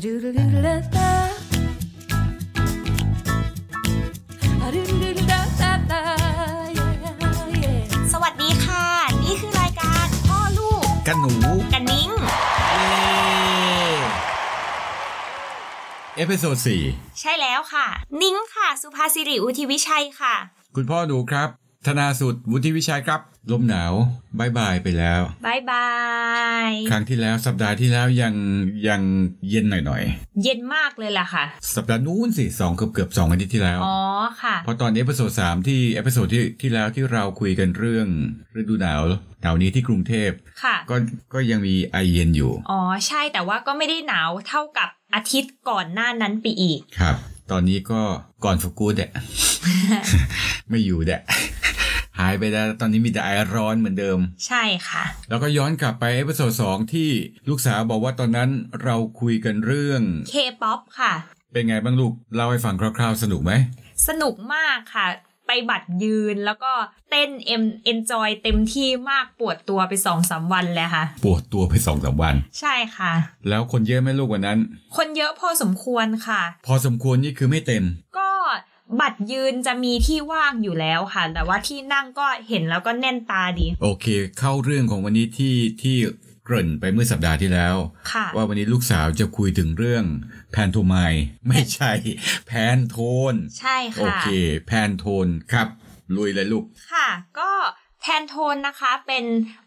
สวัสดีค่ะ นี่คือรายการพ่อลูก กันหนูกันนิ้งเอพิโซดสี่ใช่แล้วค่ะ นิ้งค่ะสุภาศิริอุทิวิชัยค่ะ คุณพ่อหนูครับธนาสุดวุฒิวิชัยครับลมหนาวบายบายไปแล้วบายบายครั้งที่แล้วสัปดาห์ที่แล้วยังยังเย็นหน่อยๆเย็นมากเลยล่ะค่ะ สัปดาห์นู้นสิสองเกือบเกือบสองอาทิตย์ที่แล้วอ๋อค่ะพอตอนเอพิโซดสามที่เอพิโซดที่ที่แล้วที่เราคุยกันเรื่องฤดูหนาวหนาวนี้ที่กรุงเทพค่ะ ก็ก็ยังมีไอเย็นอยู่อ๋อใช่แต่ว่าก็ไม่ได้หนาวเท่ากับอาทิตย์ก่อนหน้านั้นไปอีกครับ ตอนนี้ก็ก่อนฟกูดแหละไม่อยู่แดะหายไปแล้วตอนนี้มีแต่ไอร้อนเหมือนเดิม ใช่ค่ะ แล้วก็ย้อนกลับไปเอพิโซดสองที่ลูกสาวบอกว่าตอนนั้นเราคุยกันเรื่องเคป๊อปค่ะ เป็นไงบ้างลูก เล่าให้ฟังคร่าวๆ สนุกไหม สนุกมากค่ะไปบัตรยืนแล้วก็เต้นเอ็มเอนจอยเต็มที่มากปวดตัวไปสองสาวันเลยค่ะ ปวดตัวไปสองสาวัน ใช่ค่ะ แล้วคนเยอะไหมลูกวันนั้น คนเยอะพอสมควรค่ะ พอสมควรนี่คือไม่เต็มก็บัตรยืนจะมีที่ว่างอยู่แล้วค่ะ แต่ว่าที่นั่งก็เห็นแล้วก็แน่นตาดี โอเค เข้าเรื่องของวันนี้ที่ที่เกริ่นไปเมื่อสัปดาห์ที่แล้วว่าวันนี้ลูกสาวจะคุยถึงเรื่องแพนโทไม ไม่ใช่ แพนโทน ใช่ค่ะ โอเค แพนโทนครับ ลุยเลยลูก ค่ะ ก็แพนโทนนะคะ เป็น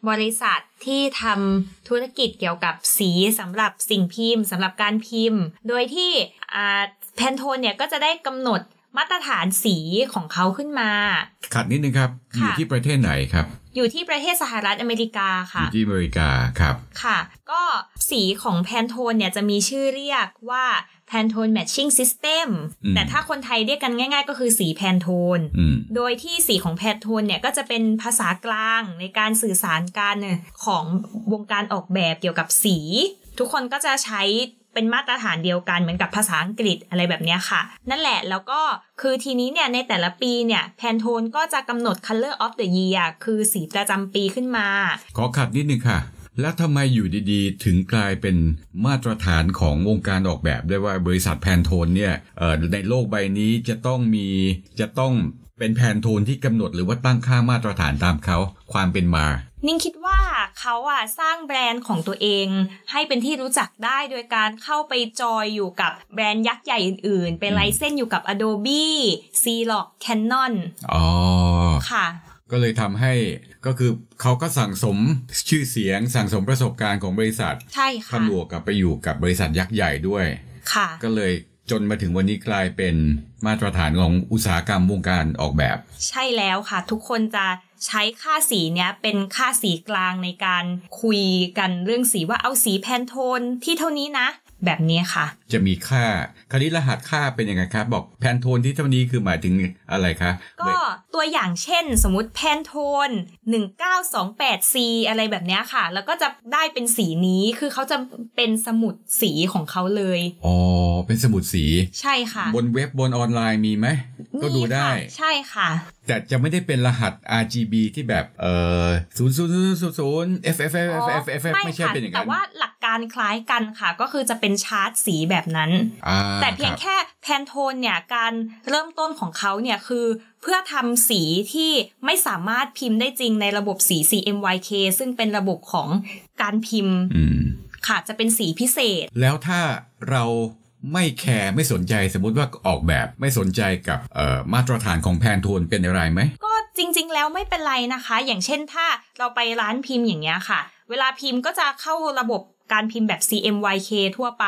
บริษัทที่ทำธุรกิจเกี่ยวกับสีสำหรับสิ่งพิมพ์สำหรับการพิมพ์ โดยที่แพนโทนเนี่ยก็จะได้กำหนดมาตรฐานสีของเขาขึ้นมา ขัดนิดนึงครับ อยู่ที่ประเทศไหนครับ อยู่ที่ประเทศสหรัฐอเมริกาค่ะอยู่ที่อเมริกาครับ ค่ะ ก็สีของแพนโทนเนี่ยจะมีชื่อเรียกว่าแพนโทนแมทชิ่งซิสเต็มแต่ถ้าคนไทยเรียกกันง่ายๆก็คือสีแพนโทน โดยที่สีของแพนโทนเนี่ยก็จะเป็นภาษากลางในการสื่อสารกันของวงการออกแบบเกี่ยวกับสี ทุกคนก็จะใช้เป็นมาตรฐานเดียวกันเหมือนกับภาษาอังกฤษอะไรแบบนี้ค่ะ นั่นแหละ แล้วก็คือทีนี้เนี่ยในแต่ละปีเนี่ยแพนโทนก็จะกำหนด Color of the Year คือสีประจำปีขึ้นมา ขอขัดนิดนึงค่ะ แล้วทำไมอยู่ดีๆ ถึงกลายเป็นมาตรฐานของวงการออกแบบ ได้ว่าบริษัทแพนโทนเนี่ยในโลกใบนี้จะต้องมีจะต้องเป็นแผนโทนที่กำหนดหรือว่าตั้งค่ามาตรฐานตามเขาความเป็นมา นิ่งคิดว่าเขาอ่ะสร้างแบรนด์ของตัวเอง ให้เป็นที่รู้จักได้โดยการเข้าไปจอยอยู่กับแบรนด์ยักษ์ใหญ่อื่นๆเป็นไลเส้นอยู่กับ Adobe c l o c Canon อ๋อ ค่ะ ก็เลยทำให้ก็คือเขาก็สั่งสมชื่อเสียง สั่งสมประสบการณ์ของบริษัท ใช่ค่ะผนวกกับไปอยู่กับบริษัทยักษ์ใหญ่ด้วยค่ะ ก็เลยจนมาถึงวันนี้กลายเป็นมาตรฐานของอุตสาหกรรมวงการออกแบบ ใช่แล้วค่ะทุกคนจะใช้ค่าสีเนี้ยเป็นค่าสีกลางในการคุยกันเรื่องสีว่าเอาสีแพนโทนที่เท่านี้นะแบบนี้ค่ะจะมีค่าคณิตรหัสค่าเป็นยังไงครับบอกแพนโทนที่เท่านี้คือหมายถึงอะไรคะ ก็ตัวอย่างเช่น สมมติแพนโทน 1928C อะไรแบบนี้ค่ะ แล้วก็จะได้เป็นสีนี้คือเขาจะเป็นสมุดสีของเขาเลยอ๋อเป็นสมุดสีใช่ค่ะ บนเว็บบนออนไลน์มีไหมก็ดูได้ใช่ค่ะ แต่จะไม่ได้เป็นรหัส RGB ที่แบบเอ่อศูนย์ศูนย์ศูนย์ศูนย์ FFFFFF ไม่ใช่เป็นอย่างนั้นแต่ว่าหลัการคล้ายกันค่ะก็คือจะเป็นชาร์ตสีแบบนั้นแต่เพียงแค่แพนโทนเนี่ยการเริ่มต้นของเขาเนี่ยคือเพื่อทำสีที่ไม่สามารถพิมพ์ได้จริงในระบบสี CMYK ซึ่งเป็นระบบของการพิมพ์ค่ะจะเป็นสีพิเศษ แล้วถ้าเราไม่แคร์ไม่สนใจสมมติว่าออกแบบไม่สนใจกับมาตรฐานของแพนโทนเป็นอะไรไหมก็จริง ๆ แล้วไม่เป็นไรนะคะ อย่างเช่น ถ้าเราไปร้านพิมพ์อย่างเงี้ยค่ะ เวลาพิมพ์ก็จะเข้าระบบการพิมพ์แบบ CMYK ทั่วไป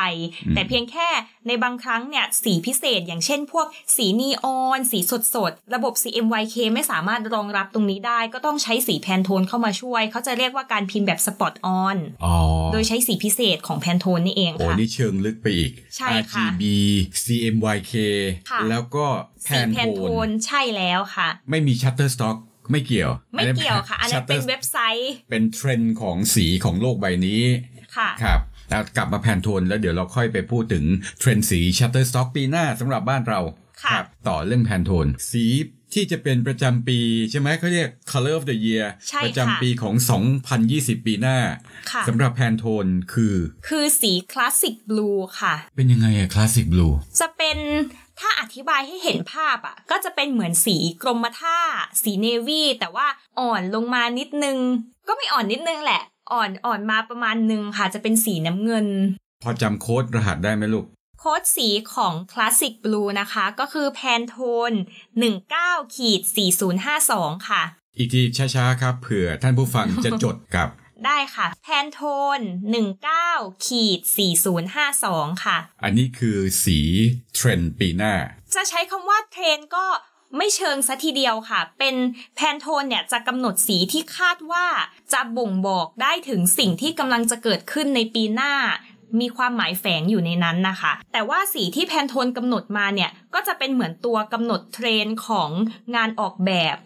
แต่เพียงแค่ในบางครั้งเนี่ยสีพิเศษอย่างเช่นพวกสีนีออน สีสดสดระบบ CMYK ไม่สามารถรองรับตรงนี้ได้ ก็ต้องใช้สีแพนโทนเข้ามาช่วยเขาจะเรียกว่าการพิมพ์แบบสปอตออนโดยใช้สีพิเศษของแพนโทนนี่เองค่ะโอ้นี่เชิงลึกไปอีกใช่ค่ะ RGB CMYK แล้วก็แพนโทนใช่แล้วค่ะไม่มีชัตเตอร์สต็อกไม่เกี่ยว ไม่เกี่ยวค่ะอันนั้นเป็นเว็บไซต์เป็นเทรนด์ของสีของโลกใบนี้ค่ะครับแล้วกลับมาแผนโทนแล้วเดี๋ยวเราค่อยไปพูดถึงเทรนด์สีชัตเตอร์สต็อกปีหน้าสำหรับบ้านเรา ครับ ต่อเรื่องแผนโทน สีที่จะเป็นประจำปี ใช่ไหมเขาเรียก Color of the Year ประจำปีของ 2020 ปีหน้าสำหรับแพนโทนคือ คือสีคลาสสิกบลูค่ะ เป็นยังไงอะคลาสสิกบลูจะเป็นถ้าอธิบายให้เห็นภาพอะ่ะก็จะเป็นเหมือนสีกรมท่า สีเนวี่แต่ว่าอ่อนลงมานิดนึง ก็ไม่อ่อนนิดนึงแหละอ่อนอ่อนมาประมาณหนึ่งค่ะจะเป็นสีน้ำเงิน พอจำโค้ดรหัสได้ไหมลูก โค้ดสีของ Classic Blue นะคะ ก็คือแพนโทน 19ขีด4052 ค่ะ อีกทีช้าๆครับ เผื่อท่านผู้ฟังจะจดกับ ได้ค่ะแพนโทน 19ขีด4052 ค่ะ อันนี้คือสีเทรนปีหน้า จะใช้คำว่าเทรนก็ไม่เชิงซะทีเดียวค่ะ เป็นแพนโทนเนี่ยจะกำหนดสีที่คาดว่าจะบ่งบอกได้ถึงสิ่งที่กำลังจะเกิดขึ้นในปีหน้ามีความหมายแฝงอยู่ในนั้นนะคะ แต่ว่าสีที่แพนโทนกำหนดมาเนี่ย ก็จะเป็นเหมือนตัวกำหนดเทรนของงานออกแบบ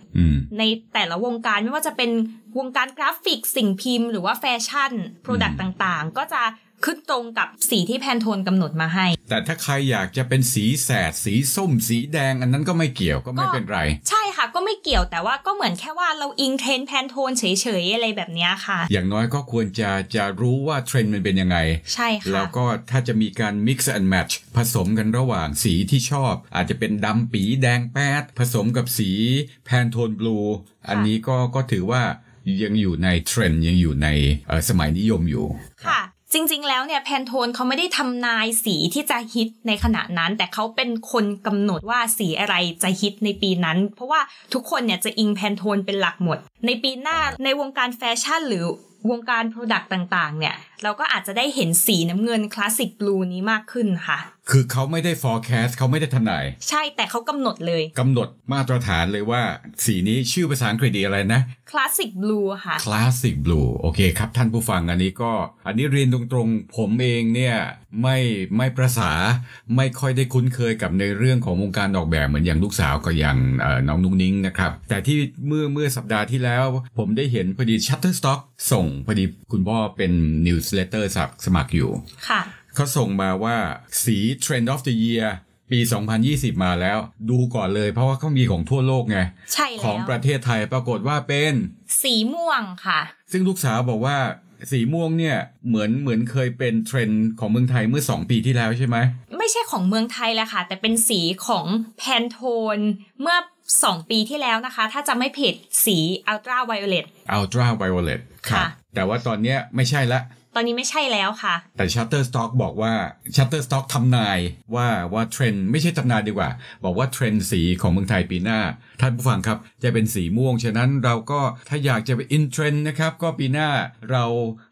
ในแต่ละวงการไม่ว่าจะเป็นวงการกราฟิกสิ่งพิมพ์ หรือว่าแฟชั่นโปรดักต์ต่างๆก็จะขึ้นตรงกับสีที่แพนโทนกำหนดมาให้แต่ถ้าใครอยากจะเป็นสีแสดสีส้มสีแดงอันนั้นก็ไม่เกี่ยวก็ไม่เป็นไรใช่ค่ะก็ไม่เกี่ยวแต่ว่าก็เหมือนแค่ว่าเราอิงเทรนแพนโทนเฉยๆอะไรแบบนี้ค่ะ อย่างน้อยก็ควรจะจะรู้ว่าเทรนมันเป็นยังไง ใช่ค่ะ แล้วก็ถ้าจะมีการ mix and match ผสมกันระหว่างสีที่ชอบ อาจจะเป็นดำปีแดงแป๊ดผสมกับสีแพนโทนบลูอันนี้ก็ก็ถือว่ายังอยู่ในเทรนด์ยังอยู่ในสมัยนิยมอยู่ค่ะจริงๆ แล้วเนี่ยแพนโทนเขาไม่ได้ทำนายสีที่จะฮิตในขณะนั้น แต่เขาเป็นคนกำหนดว่าสีอะไรจะฮิตในปีนั้น เพราะว่าทุกคนเนี่ยจะอิงแพนโทนเป็นหลักหมด ในปีหน้าในวงการแฟชั่นหรือวงการโปรดักต์ต่าง ๆ เนี่ย เราก็อาจจะได้เห็นสีน้ำเงินคลาสสิกบลูนี้มากขึ้นค่ะ คือเขาไม่ได้ forecast เขาไม่ได้ทำนายใช่แต่เขากำหนดเลยกำหนดมาตรฐานเลยว่า สีนี้ชื่อภาษาอังกฤษอะไรนะคลาสสิกบลูค่ะคลาสสิกบลูโอเคครับท่านผู้ฟังอันนี้ก็อันนี้เรียนตรงๆ ผมเองเนี่ย ไม่ไม่ประษาไม่ค่อยได้คุ้นเคยกับในเรื่องของวงการออกแบบเหมือนอย่างลูกสาวกับอย่างน้องนุ้งนิ้งนะครับแต่ที่เมื่อเมื่อสัปดาห์ที่แล้วผมได้เห็นพอดีชัตเตอร์สต็อกส่งพอดีคุณพ่อเป็นนิวส์เลเตอร์สัสมัครอยู่ค่ะเขาส่งมาว่าสี Trend of the Year ปี 2020 มาแล้ว ดูก่อนเลยเพราะว่าเขามีของทั่วโลกไงใช่แล้วของประเทศไทยปรากฏว่าเป็นสีม่วงค่ะ ซึ่งลูกสาวบอกว่าสีม่วงเนี่ยเหมือนเหมือนเคยเป็นเทรนด์ของเมืองไทยเมื่อ 2 ปีที่แล้วใช่ไหม ไม่ใช่ของเมืองไทยแหละค่ะ แต่เป็นสีของแพนโทนเมื่อสองปีที่แล้วนะคะ ถ้าจะไม่ผิดสีอัลตราไวโอเลตอัลตราไวโอเลตค่ะ แต่ว่าตอนนี้ไม่ใช่ละ ตอนนี้ไม่ใช่แล้วค่ะ แต่ Shutterstock บอกว่า Shutterstock ทำนายว่าว่าเทรนไม่ใช่ทำนายดีกว่า บอกว่าเทรนสีของเมืองไทยปีหน้า ท่านผู้ฟังครับจะเป็นสีม่วง ฉะนั้นเราก็ถ้าอยากจะไปอินเทรนนะครับ ก็ปีหน้าเรา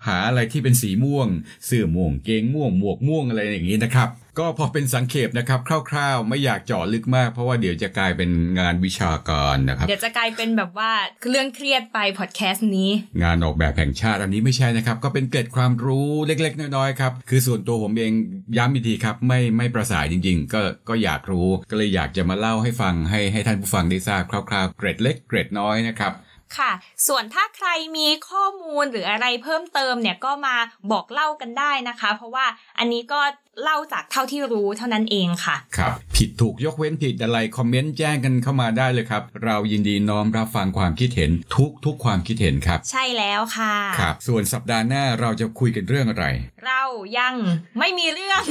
หาอะไรที่เป็นสีม่วงเสื้อม่วง เกงม่วงหมวกม่วงอะไรอย่างนี้นะครับก็พอเป็นสังเขปนะครับคร่าวๆ ไม่อยากเจาะลึกมาก เพราะว่าเดี๋ยวจะกลายเป็นงานวิชาการนะครับเดี๋ยวจะกลายเป็นแบบว่าเรื่องเครียดไปพอดแคสต์นี้ งานออกแบบแห่งชาติอันนี้ไม่ใช่นะครับก็เป็นเกร็ดความรู้เล็กๆ น้อยๆครับคือส่วนตัวผมเองย้ำอีกทีครับ ไม่ไม่ประสายจริงๆ ก็ก็อยากรู้ก็เลยอยากจะมาเล่าให้ฟังให้ให้ท่านผู้ฟังได้ทราบคร่าวๆ เกร็ดเล็กเกร็ดน้อยนะครับค่ะ ส่วนถ้าใครมีข้อมูลหรืออะไรเพิ่มเติมเนี่ยก็มาบอกเล่ากันได้นะคะ เพราะว่าอันนี้ก็เล่าจากเท่าที่รู้เท่านั้นเองค่ะครับผิดถูกยกเว้นผิดอะไรคอมเมนต์แจ้งกันเข้ามาได้เลยครับ เรายินดีน้อมรับฟังความคิดเห็นทุกทุกความคิดเห็นครับ ใช่แล้วค่ะครับส่วนสัปดาห์หน้าเราจะคุยกันเรื่องอะไร เรายังไม่มีเรื่อง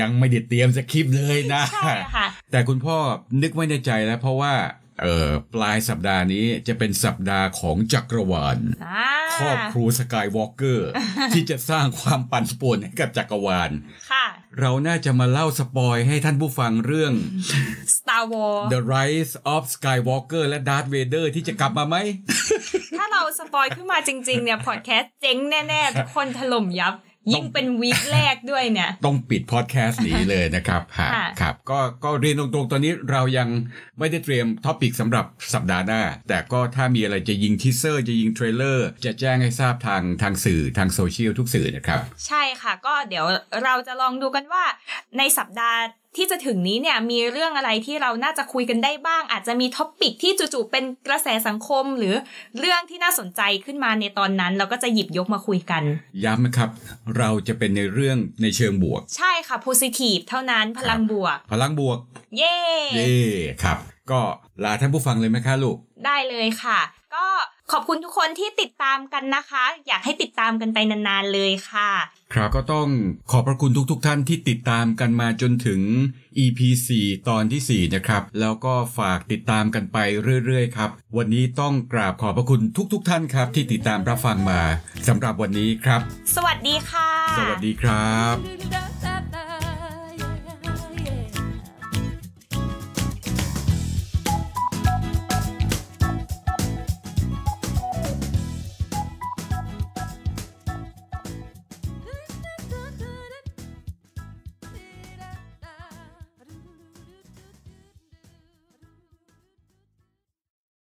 ยังไม่ได้เตรียมสคริปต์เลยนะใช่ค่ะแต่คุณพ่อนึกไว้ในใจแล้วเพราะว่าปลายสัปดาห์นี้จะเป็นสัปดาห์ของจักรวาล ครอบครูสกายวอล์กเกอร์ที่จะสร้างความปั่นป่วนให้กับจักรวาลเราน่าจะมาเล่าสปอยให้ท่านผู้ฟังเรื่อง Star Wars The Rise of Skywalker และ Darth Vader ที่จะกลับมาไหมถ้าเราสปอยขึ้นมาจริง ๆ เนี่ยพอดแคสต์เจ๊งแน่ ๆ ทุกคนถล่มยับยิ่งเป็นวีคแรกด้วยเนี่ย ต้องปิดพอดแคสต์นี้เลยนะครับค่ะครับก็ก็เรียนตรงๆตอนนี้เรายังไม่ได้เตรียมท็อปิกสำหรับสัปดาห์หน้า แต่ก็ถ้ามีอะไรจะยิงทีเซอร์จะยิงเทรลเลอร์ จะแจ้งให้ทราบทางทางสื่อทางโซเชียลทุกสื่อนะครับ ใช่ค่ะก็เดี๋ยวเราจะลองดูกันว่าในสัปดาห์ที่จะถึงนี้เนี่ยมีเรื่องอะไรที่เราน่าจะคุยกันได้บ้าง อาจจะมีท็อปปิกที่ จู่ๆ เป็นกระแสสังคมหรือเรื่องที่น่าสนใจขึ้นมาในตอนนั้น เราก็จะหยิบยกมาคุยกัน ย้ำนะครับ เราจะเป็นในเรื่องในเชิงบวก ใช่ค่ะ positive เท่านั้นพลังบวก พลังบวก เย่เย่ครับ ก็ลาท่านผู้ฟังเลยไหมคะลูก ได้เลยค่ะ ก็ขอบคุณทุกคนที่ติดตามกันนะคะ อยากให้ติดตามกันไปนานๆเลยค่ะ ครับ ก็ต้องขอบพระคุณทุกๆทท่านที่ติดตามกันมาจนถึง EP 4ตอนที่ 4 นะครับ แล้วก็ฝากติดตามกันไปเรื่อยๆครับ วันนี้ต้องกราบขอบพระคุณทุกๆทท่านครับ ที่ติดตามรับฟังมาสำหรับวันนี้ครับ สวัสดีค่ะ สวัสดีครับ